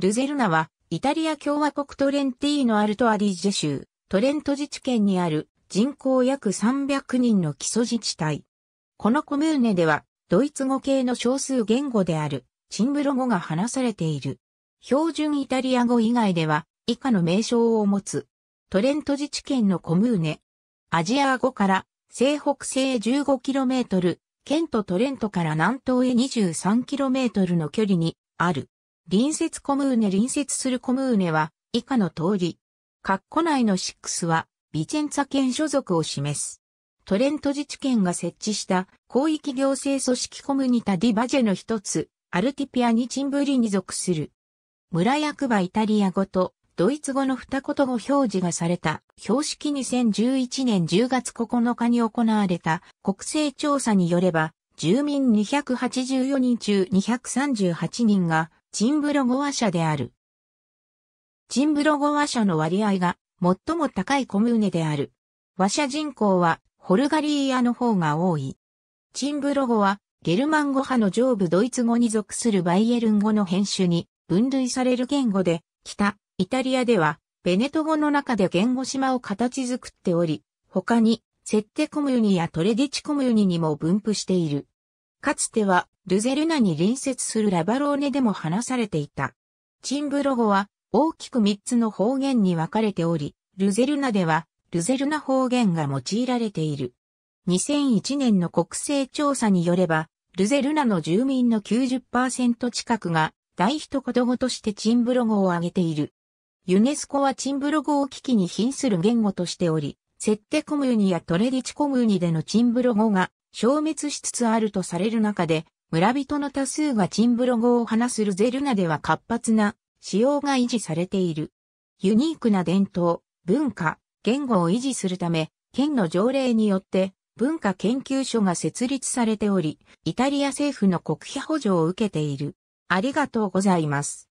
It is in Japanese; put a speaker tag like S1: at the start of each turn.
S1: ルゼルナは、イタリア共和国トレンティーノ・アルト・アディジェ州、トレント自治県にある人口約300人の基礎自治体。このコムーネでは、ドイツ語系の少数言語である、チンブロ語が話されている。標準イタリア語以外では、以下の名称を持つ。トレント自治県のコムーネ。アジア語から西北西 15km、県とトレントから南東へ 23km の距離にある。隣接コムーネ隣接するコムーネは以下の通り。括弧内の6はビチェンツァ県所属を示す。トレント自治県が設置した広域行政組織コムニタ・ディ・バジェの一つ、アルティピアニチンブリに属する。村役場イタリア語とドイツ語の二言語表示がされた標識2011年10月9日に行われた国勢調査によれば、住民284人中238人がチンブロゴア社である。チンブロゴア社の割合が最も高いコムーネである。和社人口はホルガリーアの方が多い。チンブロゴはゲルマン語派の上部ドイツ語に属するバイエルン語の編集に分類される言語で、北、イタリアでは、ベネト語の中で言語島を形作っており、他に、セッテコムーニやトレディチコムーニにも分布している。かつては、ルゼルナに隣接するラバローネでも話されていた。チンブロ語は、大きく3つの方言に分かれており、ルゼルナでは、ルゼルナ方言が用いられている。2001年の国勢調査によれば、ルゼルナの住民の90%近くが、大一言語としてチンブロ語を挙げている。ユネスコはチンブロ語を危機に瀕する言語としており、セッテコムーニやトレディチコムーニでのチンブロ語が消滅しつつあるとされる中で、村人の多数がチンブロ語を話すルゼルナでは活発な使用が維持されている。ユニークな伝統、文化、言語を維持するため、県の条例によって文化研究所が設立されており、イタリア政府の国費補助を受けている。ありがとうございます。